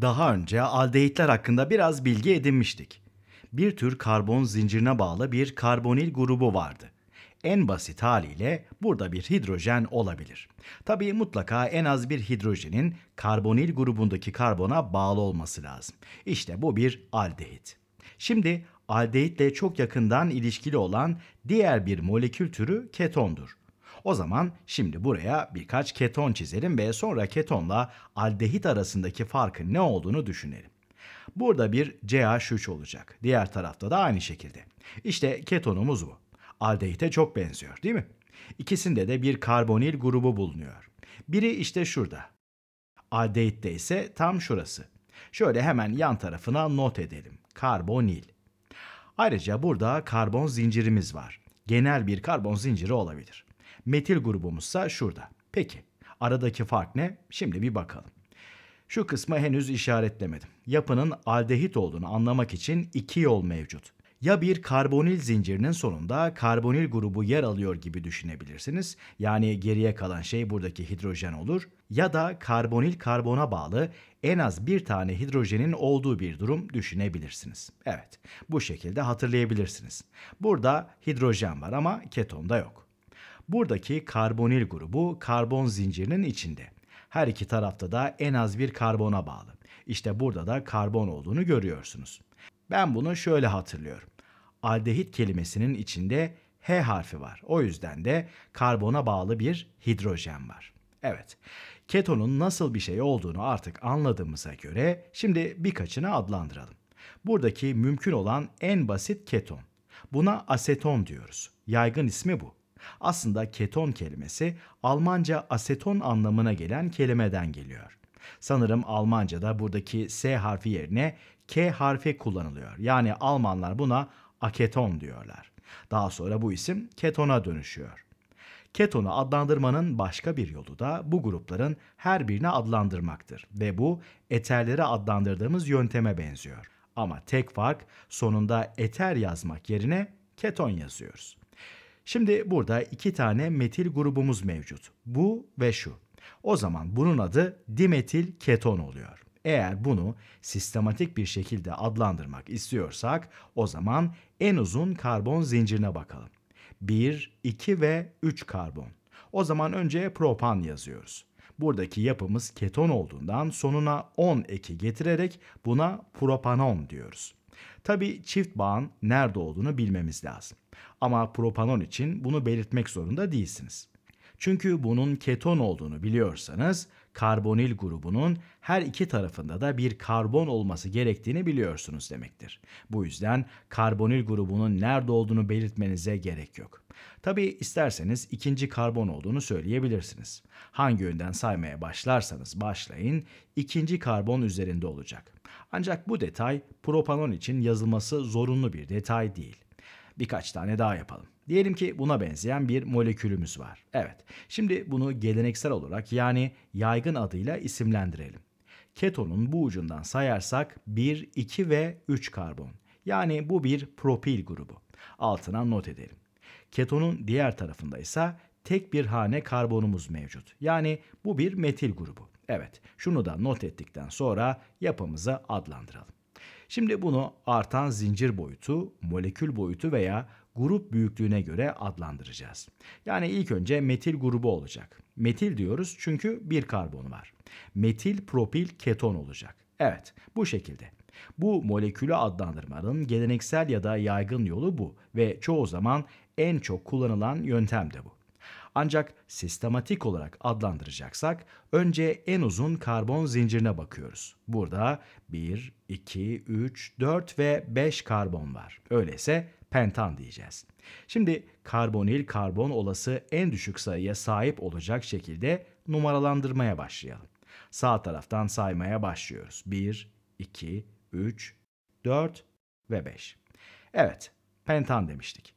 Daha önce aldehitler hakkında biraz bilgi edinmiştik. Bir tür karbon zincirine bağlı bir karbonil grubu vardı. En basit haliyle burada bir hidrojen olabilir. Tabii mutlaka en az bir hidrojenin karbonil grubundaki karbona bağlı olması lazım. İşte bu bir aldehit. Şimdi aldehitle çok yakından ilişkili olan diğer bir molekül türü ketondur. O zaman şimdi buraya birkaç keton çizelim ve sonra ketonla aldehit arasındaki farkın ne olduğunu düşünelim. Burada bir CH3 olacak. Diğer tarafta da aynı şekilde. İşte ketonumuz bu. Aldehite çok benziyor değil mi? İkisinde de bir karbonil grubu bulunuyor. Biri işte şurada. Aldehitte ise tam şurası. Şöyle hemen yan tarafına not edelim. Karbonil. Ayrıca burada karbon zincirimiz var. Genel bir karbon zinciri olabilir. Metil grubumuzsa şurada. Peki aradaki fark ne? Şimdi bir bakalım. Şu kısmı henüz işaretlemedim. Yapının aldehit olduğunu anlamak için iki yol mevcut. Ya bir karbonil zincirinin sonunda karbonil grubu yer alıyor gibi düşünebilirsiniz. Yani geriye kalan şey buradaki hidrojen olur. Ya da karbonil karbona bağlı en az bir tane hidrojenin olduğu bir durum düşünebilirsiniz. Evet, bu şekilde hatırlayabilirsiniz. Burada hidrojen var ama ketonda yok. Buradaki karbonil grubu karbon zincirinin içinde. Her iki tarafta da en az bir karbona bağlı. İşte burada da karbon olduğunu görüyorsunuz. Ben bunu şöyle hatırlıyorum. Aldehit kelimesinin içinde H harfi var. O yüzden de karbona bağlı bir hidrojen var. Evet, ketonun nasıl bir şey olduğunu artık anladığımıza göre şimdi birkaçını adlandıralım. Buradaki mümkün olan en basit keton. Buna aseton diyoruz. Yaygın ismi bu. Aslında keton kelimesi Almanca aseton anlamına gelen kelimeden geliyor. Sanırım Almanca'da buradaki S harfi yerine K harfi kullanılıyor. Yani Almanlar buna aketon diyorlar. Daha sonra bu isim ketona dönüşüyor. Ketonu adlandırmanın başka bir yolu da bu grupların her birine adlandırmaktır ve bu eterleri adlandırdığımız yönteme benziyor. Ama tek fark sonunda eter yazmak yerine keton yazıyoruz. Şimdi burada iki tane metil grubumuz mevcut. Bu ve şu. O zaman bunun adı dimetil keton oluyor. Eğer bunu sistematik bir şekilde adlandırmak istiyorsak o zaman en uzun karbon zincirine bakalım. 1, 2 ve 3 karbon. O zaman önce propan yazıyoruz. Buradaki yapımız keton olduğundan sonuna 10 eki getirerek buna propanon diyoruz. Tabi çift bağın nerede olduğunu bilmemiz lazım. Ama propanon için bunu belirtmek zorunda değilsiniz. Çünkü bunun keton olduğunu biliyorsanız karbonil grubunun her iki tarafında da bir karbon olması gerektiğini biliyorsunuz demektir. Bu yüzden karbonil grubunun nerede olduğunu belirtmenize gerek yok. Tabi isterseniz ikinci karbon olduğunu söyleyebilirsiniz. Hangi yönden saymaya başlarsanız başlayın ikinci karbon üzerinde olacak. Ancak bu detay propanon için yazılması zorunlu bir detay değil birkaç tane daha yapalım. Diyelim ki buna benzeyen bir molekülümüz var. Evet. Şimdi bunu geleneksel olarak yani yaygın adıyla isimlendirelim. Ketonun bu ucundan sayarsak 1, 2 ve 3 karbon. Yani bu bir propil grubu. Altına not edelim. Ketonun diğer tarafında ise tek bir hane karbonumuz mevcut. Yani bu bir metil grubu. Evet, şunu da not ettikten sonra yapımıza adlandıralım. Şimdi bunu artan zincir boyutu, molekül boyutu veya grup büyüklüğüne göre adlandıracağız. Yani ilk önce metil grubu olacak. Metil diyoruz çünkü bir karbonu var. Metil propil keton olacak. Evet, bu şekilde. Bu molekülü adlandırmanın geleneksel ya da yaygın yolu bu ve çoğu zaman en çok kullanılan yöntem de bu. Ancak sistematik olarak adlandıracaksak önce en uzun karbon zincirine bakıyoruz. Burada 1, 2, 3, 4 ve 5 karbon var. Öyleyse pentan diyeceğiz. Şimdi karbonil karbon olası en düşük sayıya sahip olacak şekilde numaralandırmaya başlayalım. Sağ taraftan saymaya başlıyoruz. 1, 2, 3, 4 ve 5. Evet, pentan demiştik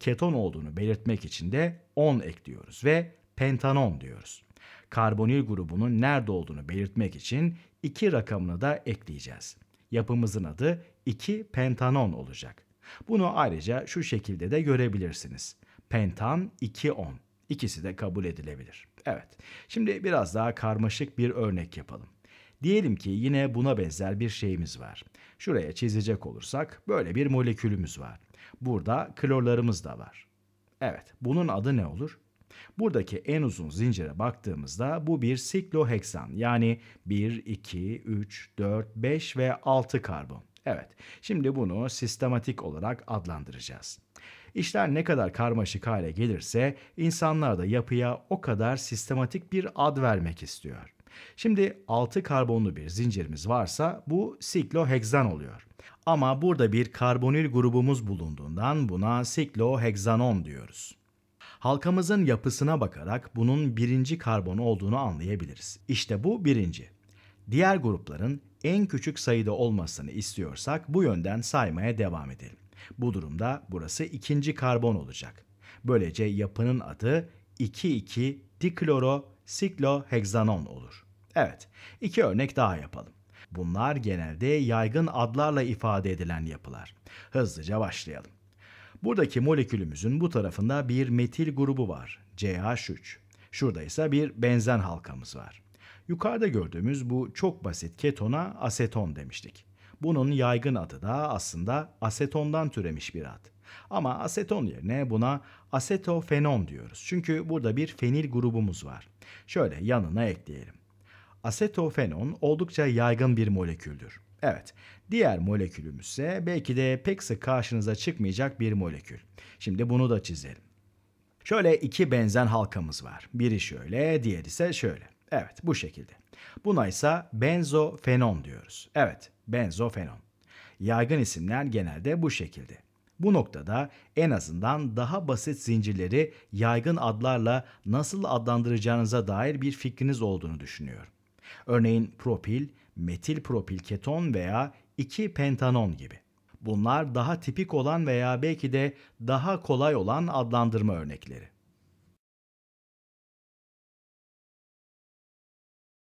keton olduğunu belirtmek için de 10 ekliyoruz ve pentanon diyoruz. Karbonil grubunun nerede olduğunu belirtmek için 2 rakamını da ekleyeceğiz. Yapımızın adı 2 pentanon olacak. Bunu ayrıca şu şekilde de görebilirsiniz. Pentan 2 10. İkisi de kabul edilebilir. Evet. Şimdi biraz daha karmaşık bir örnek yapalım. Diyelim ki yine buna benzer bir şeyimiz var. Şuraya çizecek olursak böyle bir molekülümüz var. Burada klorlarımız da var. Evet, bunun adı ne olur? Buradaki en uzun zincire baktığımızda bu bir sikloheksan yani 1, 2, 3, 4, 5 ve 6 karbon. Evet, şimdi bunu sistematik olarak adlandıracağız. İşler ne kadar karmaşık hale gelirse insanlar da yapıya o kadar sistematik bir ad vermek istiyor. Şimdi 6 karbonlu bir zincirimiz varsa bu siklohexan oluyor. Ama burada bir karbonil grubumuz bulunduğundan buna siklohexanon diyoruz. Halkamızın yapısına bakarak bunun birinci karbonu olduğunu anlayabiliriz. İşte bu birinci. Diğer grupların en küçük sayıda olmasını istiyorsak bu yönden saymaya devam edelim. Bu durumda burası ikinci karbon olacak. Böylece yapının adı 2,2 dikloro Siklohexanon olur. Evet, iki örnek daha yapalım. Bunlar genelde yaygın adlarla ifade edilen yapılar. Hızlıca başlayalım. Buradaki molekülümüzün bu tarafında bir metil grubu var, CH3. Şurada ise bir benzen halkamız var. Yukarıda gördüğümüz bu çok basit ketona aseton demiştik. Bunun yaygın adı da aslında asetondan türemiş bir ad. Ama aseton yerine buna asetofenon diyoruz. Çünkü burada bir fenil grubumuz var. Şöyle yanına ekleyelim. Asetofenon oldukça yaygın bir moleküldür. Evet, diğer molekülümüz ise belki de pek sık karşınıza çıkmayacak bir molekül. Şimdi bunu da çizelim. Şöyle iki benzen halkamız var. Biri şöyle, diğeri ise şöyle. Evet, bu şekilde. Buna ise benzofenon diyoruz. Evet, benzofenon. Yaygın isimler genelde bu şekilde. Bu noktada en azından daha basit zincirleri yaygın adlarla nasıl adlandıracağınıza dair bir fikriniz olduğunu düşünüyorum. Örneğin propil, metil propil keton veya 2 pentanon gibi. Bunlar daha tipik olan veya belki de daha kolay olan adlandırma örnekleri.